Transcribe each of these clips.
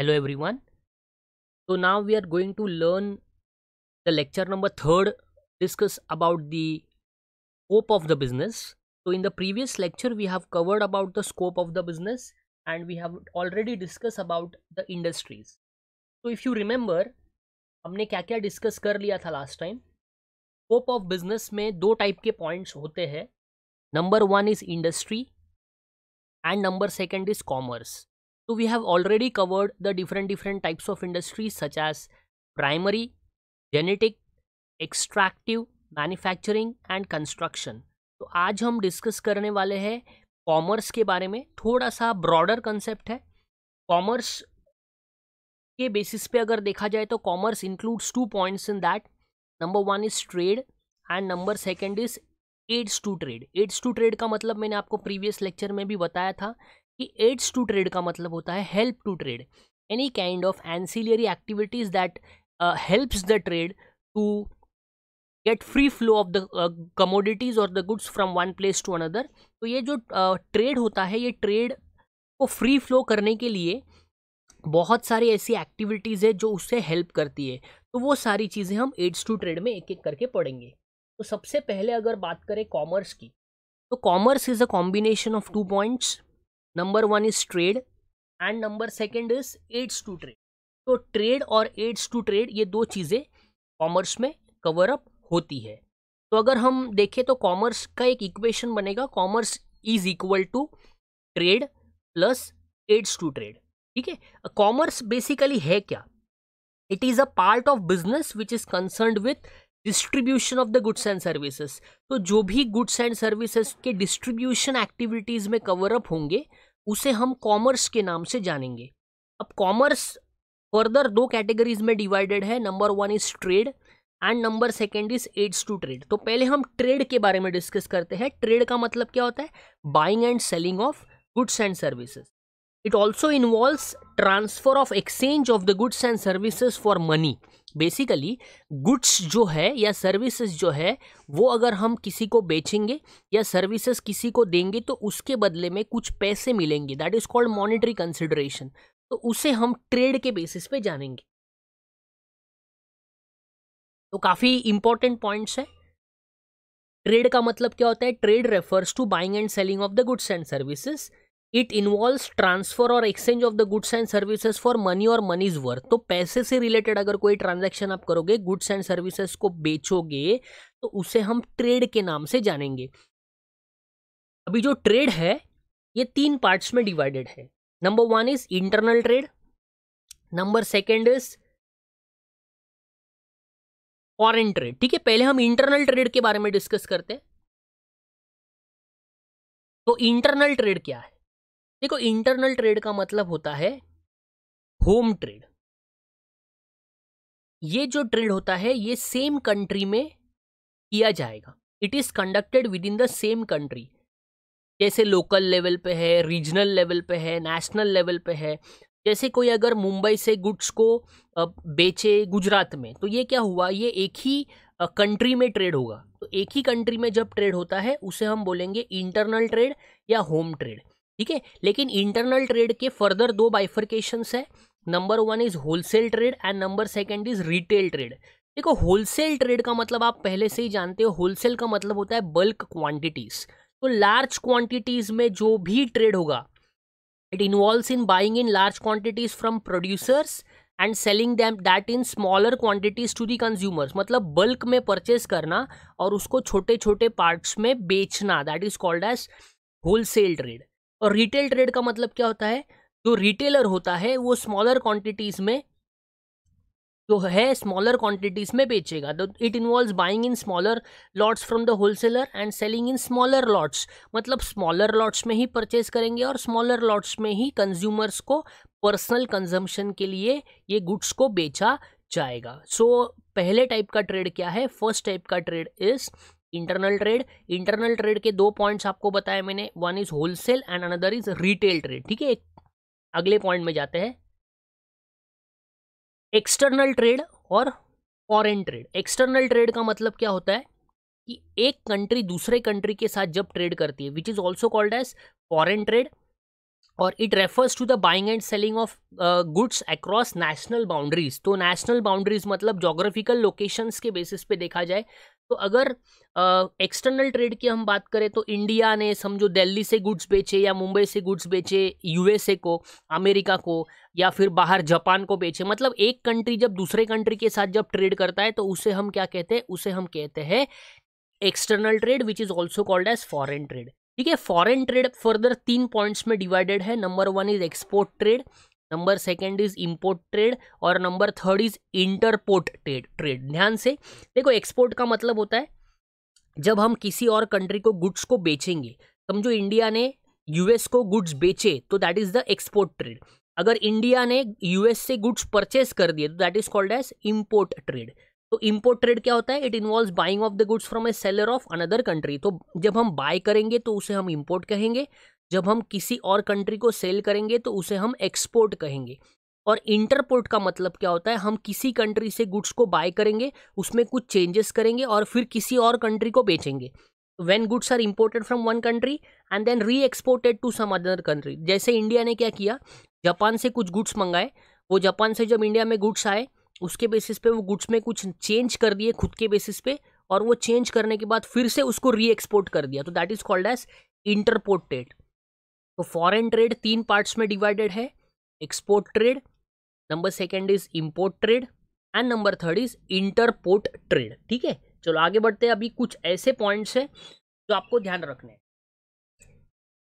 hello everyone so now we are going to learn the lecture number third discuss about the scope of the business so in the previous lecture we have covered about the scope of the business and we have already discussed about the industries so if you remember हमने क्या क्या discuss कर लिया था last time scope of business में दो type के points होते हैं number one is industry and number second is commerce So we have already covered the different different types of industries such as primary, genetic, extractive, manufacturing and construction तो आज हम discuss करने वाले हैं commerce के बारे में थोड़ा सा ब्रॉडर कंसेप्ट है कॉमर्स के बेसिस पे अगर देखा जाए तो commerce includes two points in that number one is trade and number second is aids to trade aids to trade का मतलब मैंने आपको प्रीवियस लेक्चर में भी बताया था कि एड्स टू ट्रेड का मतलब होता है help to trade any kind of ancillary activities that helps the trade to get free flow of the commodities और the goods from one place to another तो ये जो ट्रेड uh, होता है ये ट्रेड को फ्री फ्लो करने के लिए बहुत सारी ऐसी एक्टिविटीज़ है जो उससे हेल्प करती है तो वो सारी चीज़ें हम एड्स टू ट्रेड में एक एक करके पढ़ेंगे तो सबसे पहले अगर बात करें कॉमर्स की तो commerce is a combination of two points number one is trade and number second is aids to trade तो ट्रेड और एड्स टू ट्रेड ये दो चीज़ें कॉमर्स में कवर अप होती है तो अगर हम देखें तो कॉमर्स का एक इक्वेशन बनेगा commerce is equal to trade plus aids to trade ठीक है कॉमर्स बेसिकली है क्या it is a part of business which is concern with distribution of the goods and services तो जो भी गुड्स एंड सर्विसेज के distribution activities में cover up होंगे उसे हम कॉमर्स के नाम से जानेंगे अब कॉमर्स फर्दर दो कैटेगरीज में डिवाइडेड है number one is trade and number second is aids to trade तो पहले हम ट्रेड के बारे में डिस्कस करते हैं ट्रेड का मतलब क्या होता है buying and selling of goods and services it also involves transfer of exchange of the goods and services for money basically goods जो है या सर्विसेज जो है वो अगर हम किसी को बेचेंगे या सर्विसेज किसी को देंगे तो उसके बदले में कुछ पैसे मिलेंगे that is called monetary consideration तो उसे हम ट्रेड के बेसिस पे जानेंगे तो काफ़ी इंपॉर्टेंट पॉइंट्स है ट्रेड का मतलब क्या होता है trade refers to buying and selling of the goods and services it involve transfer और exchange of the goods and services for money और मनी इज वर्थ तो पैसे से रिलेटेड अगर कोई ट्रांजेक्शन आप करोगे गुड्स एंड सर्विसेज को बेचोगे तो उसे हम ट्रेड के नाम से जानेंगे अभी जो ट्रेड है ये तीन पार्ट्स में डिवाइडेड है number one is internal trade number second is foreign trade ठीक है पहले हम इंटरनल ट्रेड के बारे में डिस्कस करते हैं तो इंटरनल ट्रेड क्या है देखो इंटरनल ट्रेड का मतलब होता है होम ट्रेड ये जो ट्रेड होता है ये सेम कंट्री में किया जाएगा it is conducted within the same country जैसे लोकल लेवल पे है रीजनल लेवल पे है नेशनल लेवल पे है जैसे कोई अगर मुंबई से गुड्स को बेचे गुजरात में तो ये क्या हुआ ये एक ही कंट्री में ट्रेड होगा तो एक ही कंट्री में जब ट्रेड होता है उसे हम बोलेंगे इंटरनल ट्रेड या होम ट्रेड ठीक है लेकिन इंटरनल ट्रेड के फर्दर दो बाइफर्केशन है number one is wholesale trade and number second is retail trade देखो होलसेल ट्रेड का मतलब आप पहले से ही जानते हो होलसेल का मतलब होता है बल्क क्वांटिटीज तो लार्ज क्वांटिटीज में जो भी ट्रेड होगा it involves in buying in large quantities from producers and selling them that in smaller quantities to the consumers मतलब बल्क में परचेज करना और उसको छोटे छोटे पार्ट्स में बेचना that is called as wholesale trade और रिटेल ट्रेड का मतलब क्या होता है जो रिटेलर होता है वो स्मॉलर क्वांटिटीज में जो है स्मॉलर क्वांटिटीज में बेचेगा तो it involve buying in smaller lots from the wholesaler and selling in smaller lots मतलब स्मॉलर लॉट्स में ही परचेज करेंगे और स्मॉलर लॉट्स में ही कंज्यूमर्स को पर्सनल कंजम्पशन के लिए ये गुड्स को बेचा जाएगा सो so, पहले टाइप का ट्रेड क्या है फर्स्ट टाइप का trade is internal trade internal trade के दो पॉइंट्स आपको बताया मैंने one is wholesale and another is retail trade ठीक है अगले पॉइंट में जाते हैं एक्सटर्नल ट्रेड और फॉरेन ट्रेड एक्सटर्नल ट्रेड का मतलब क्या होता है कि एक कंट्री दूसरे कंट्री के साथ जब ट्रेड करती है which is also called as foreign trade और it refers to the buying and selling of goods across national boundaries तो नेशनल बाउंड्रीज मतलब जोग्राफिकल लोकेशंस के बेसिस पे देखा जाए तो अगर एक्सटर्नल ट्रेड की हम बात करें तो इंडिया ने समझो दिल्ली से गुड्स बेचे या मुंबई से गुड्स बेचे यूएसए को अमेरिका को या फिर बाहर जापान को बेचे मतलब एक कंट्री जब दूसरे कंट्री के साथ जब ट्रेड करता है तो उसे हम क्या कहते हैं उसे हम कहते हैं external trade which is also called as foreign trade ठीक है फॉरेन ट्रेड फर्दर तीन पॉइंट्स में डिवाइडेड है number one is export trade number second is import trade और number third is interport trade trade ध्यान से देखो एक्सपोर्ट का मतलब होता है जब हम किसी और कंट्री को गुड्स को बेचेंगे समझो इंडिया ने यूएस को गुड्स बेचे तो that is the export trade अगर इंडिया ने यूएस से गुड्स परचेस कर दिए तो that is called as import trade तो इम्पोर्ट ट्रेड क्या होता है it involve buying of the goods from a seller of another country तो जब हम बाय करेंगे तो उसे हम इम्पोर्ट कहेंगे जब हम किसी और कंट्री को सेल करेंगे तो उसे हम एक्सपोर्ट कहेंगे और इंटरपोर्ट का मतलब क्या होता है हम किसी कंट्री से गुड्स को बाय करेंगे उसमें कुछ चेंजेस करेंगे और फिर किसी और कंट्री को बेचेंगे when goods are imported from one country and then re exported to some other country जैसे इंडिया ने क्या किया जापान से कुछ गुड्स मंगाए वो जापान से जब इंडिया में गुड्स आए उसके बेसिस पे वो गुड्स में कुछ चेंज कर दिए खुद के बेसिस पे और वो चेंज करने के बाद फिर से उसको री एक्सपोर्ट कर दिया तो that is called as interported तो फॉरेन ट्रेड तीन पार्ट्स में डिवाइडेड है export trade number second is import trade and number third is interport trade ठीक है चलो आगे बढ़ते हैं अभी कुछ ऐसे पॉइंट्स हैं जो आपको ध्यान रखने हैं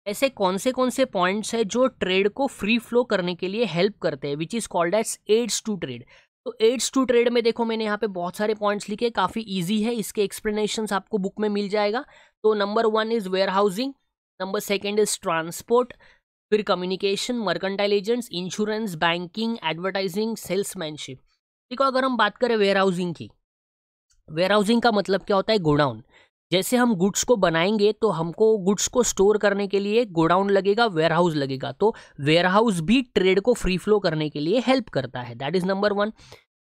ऐसे कौन से कौन से पॉइंट्स हैं जो ट्रेड को फ्री फ्लो करने के लिए हेल्प करते हैं which is called as aids to trade तो एड्स टू ट्रेड में देखो मैंने यहाँ पे बहुत सारे पॉइंट्स लिखे काफ़ी इजी है इसके एक्सप्लेनेशंस आपको बुक में मिल जाएगा तो number one is warehousing number second is transport फिर communication mercantile agents insurance banking advertising salesmanship देखो अगर हम बात करें वेयर हाउसिंग की वेयर हाउसिंग का मतलब क्या होता है गोडाउन जैसे हम गुड्स को बनाएंगे तो हमको गुड्स को स्टोर करने के लिए गोडाउन लगेगा वेयर हाउस लगेगा तो वेयर हाउस भी ट्रेड को फ्री फ्लो करने के लिए हेल्प करता है दैट इज नंबर वन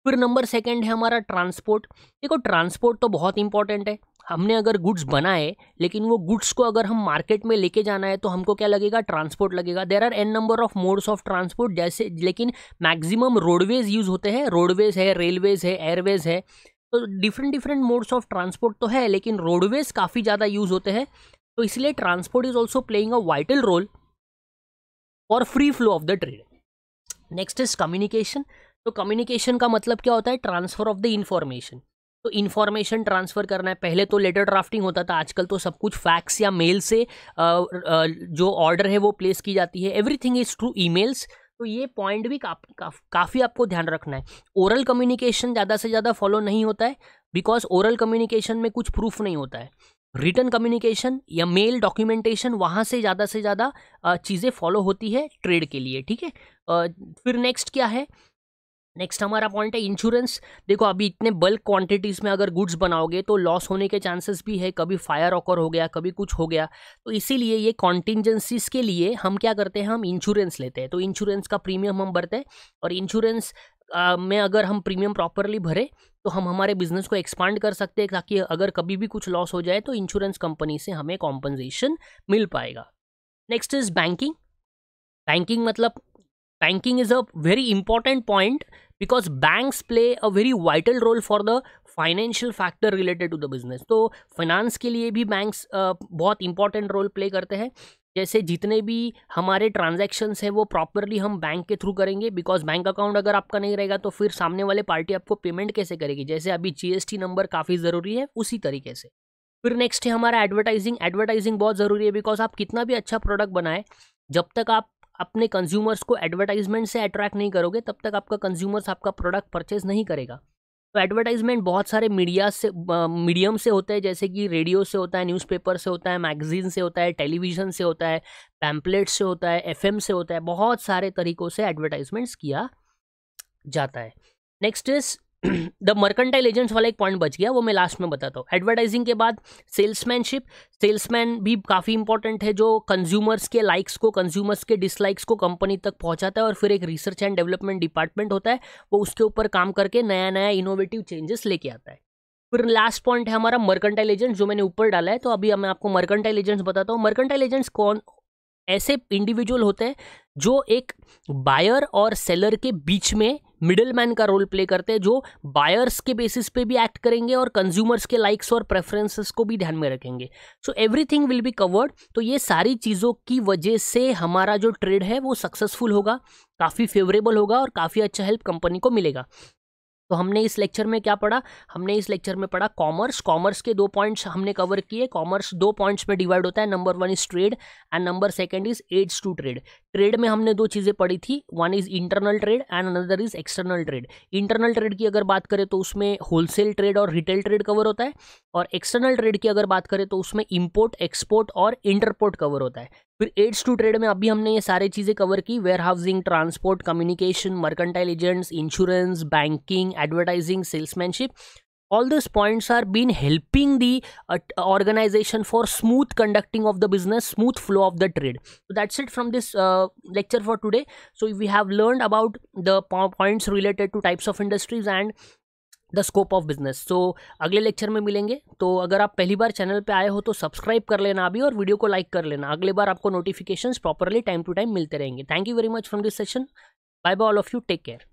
फिर नंबर सेकंड है हमारा ट्रांसपोर्ट देखो ट्रांसपोर्ट तो बहुत इंपॉर्टेंट है हमने अगर गुड्स बनाए लेकिन वो गुड्स को अगर हम मार्केट में लेके जाना है तो हमको क्या लगेगा ट्रांसपोर्ट लगेगा there are an number of modes of transport जैसे लेकिन मैक्सिमम रोडवेज यूज़ होते हैं रोडवेज है रेलवेज है एयरवेज है तो different different modes of transport तो है लेकिन रोडवेज काफ़ी ज़्यादा यूज़ होते हैं तो इसलिए transport is also playing a vital role और free flow of the trade next is communication तो कम्युनिकेशन का मतलब क्या होता है ट्रांसफर ऑफ द इन्फॉर्मेशन तो इन्फॉर्मेशन ट्रांसफ़र करना है पहले तो लेटर ड्राफ्टिंग होता था आजकल तो सब कुछ फैक्स या मेल से जो ऑर्डर है वो प्लेस की जाती है एवरीथिंग इज़ थ्रू ईमेल्स तो ये पॉइंट भी का, का, काफ़ी आपको ध्यान रखना है ओरल कम्युनिकेशन ज़्यादा से ज़्यादा फॉलो नहीं होता है बिकॉज ओरल कम्युनिकेशन में कुछ प्रूफ नहीं होता है रिटर्न कम्युनिकेशन या मेल डॉक्यूमेंटेशन वहाँ से ज़्यादा से ज़्यादा चीज़ें फॉलो होती है ट्रेड के लिए ठीक है फिर नेक्स्ट क्या है नेक्स्ट हमारा पॉइंट है इंश्योरेंस देखो अभी इतने बल्क क्वांटिटीज़ में अगर गुड्स बनाओगे तो लॉस होने के चांसेस भी है कभी फायर ऑकर हो गया कभी कुछ हो गया तो इसीलिए ये कॉन्टिजेंसीज के लिए हम क्या करते हैं हम इंश्योरेंस लेते हैं तो इंश्योरेंस का प्रीमियम हम भरते हैं और इंश्योरेंस में अगर हम प्रीमियम प्रॉपरली भरे तो हम हमारे बिजनेस को एक्सपांड कर सकते हैं ताकि अगर कभी भी कुछ लॉस हो जाए तो इंश्योरेंस कंपनी से हमें कॉम्पनसेशन मिल पाएगा नेक्स्ट इज़ बैंकिंग बैंकिंग मतलब banking is a very important point because banks play a very vital role for the financial factor related to the business तो फाइनेंस के लिए भी बैंक्स बहुत इंपॉर्टेंट रोल प्ले करते हैं जैसे जितने भी हमारे ट्रांजेक्शन्स हैं वो प्रॉपरली हम बैंक के थ्रू करेंगे बिकॉज बैंक अकाउंट अगर आपका नहीं रहेगा तो फिर सामने वाले पार्टी आपको पेमेंट कैसे करेगी जैसे अभी जीएसटी नंबर काफ़ी ज़रूरी है उसी तरीके से फिर नेक्स्ट है हमारा एडवर्टाइजिंग एडवर्टाइजिंग बहुत ज़रूरी है बिकॉज आप कितना भी अच्छा प्रोडक्ट बनाए जब तक आप अपने कंज्यूमर्स को एडवर्टाइजमेंट से अट्रैक्ट नहीं करोगे तब तक आपका कंज्यूमर्स आपका प्रोडक्ट परचेज नहीं करेगा तो एडवर्टाइजमेंट बहुत सारे मीडिया से मीडियम से होते हैं जैसे कि रेडियो से होता है न्यूज़पेपर से होता है मैगजीन से होता है टेलीविज़न से होता है पैम्पलेट से होता है एफएम से होता है बहुत सारे तरीक़ों से एडवर्टाइजमेंट्स किया जाता है next is the mercantile agents वाला एक पॉइंट बच गया वो मैं लास्ट में बताता हूँ एडवर्टाइजिंग के बाद सेल्समैनशिप सेल्समैन भी काफ़ी इंपॉर्टेंट है जो कंज्यूमर्स के लाइक्स को कंज्यूमर्स के डिसलाइक्स को कंपनी तक पहुँचाता है और फिर एक रिसर्च एंड डेवलपमेंट डिपार्टमेंट होता है वो उसके ऊपर काम करके नया नया इनोवेटिव चेंजेस लेके आता है फिर लास्ट पॉइंट है हमारा मर्केंटाइल एजेंट्स जो मैंने ऊपर डाला है तो अभी मैं आपको मर्केंटाइल एजेंट्स बताता हूँ मर्केंटाइल एजेंट्स कौन ऐसे इंडिविजुअल होते हैं जो एक बायर और सेलर के बीच में मिडिल मैन का रोल प्ले करते हैं जो बायर्स के बेसिस पे भी एक्ट करेंगे और कंज्यूमर्स के लाइक्स और प्रेफरेंसेस को भी ध्यान में रखेंगे so everything will be covered तो ये सारी चीज़ों की वजह से हमारा जो ट्रेड है वो सक्सेसफुल होगा काफ़ी फेवरेबल होगा और काफ़ी अच्छा हेल्प कंपनी को मिलेगा तो हमने इस लेक्चर में क्या पढ़ा हमने इस लेक्चर में पढ़ा कॉमर्स कॉमर्स के दो पॉइंट्स हमने कवर किए कॉमर्स दो पॉइंट्स में डिवाइड होता है number one is trade and number second is aids to trade trade में हमने दो चीज़ें पढ़ी थी one is internal trade and another is external trade internal trade की अगर बात करें तो उसमें होलसेल ट्रेड और रिटेल ट्रेड कवर होता है और एक्सटर्नल ट्रेड की अगर बात करें तो उसमें इम्पोर्ट एक्सपोर्ट और इंटरपोर्ट कवर होता है फिर एड्स टू ट्रेड में अभी हमने ये सारे चीज़ें कवर की warehousing transport communication mercantile agents insurance banking advertising salesmanship all this points are been helping the organisation for smooth conducting of the business smooth flow of the trade that's it from this lecture for today so we have learn about the points related to types of industries and the scope of business so अगले लेक्चर में मिलेंगे तो अगर आप पहली बार channel पे आए हो तो सब्सक्राइब कर लेना अभी और वीडियो को लाइक कर लेना अगले बार आपको notifications properly time to time मिलते रहेंगे thank you very much from this session bye bye all of you take care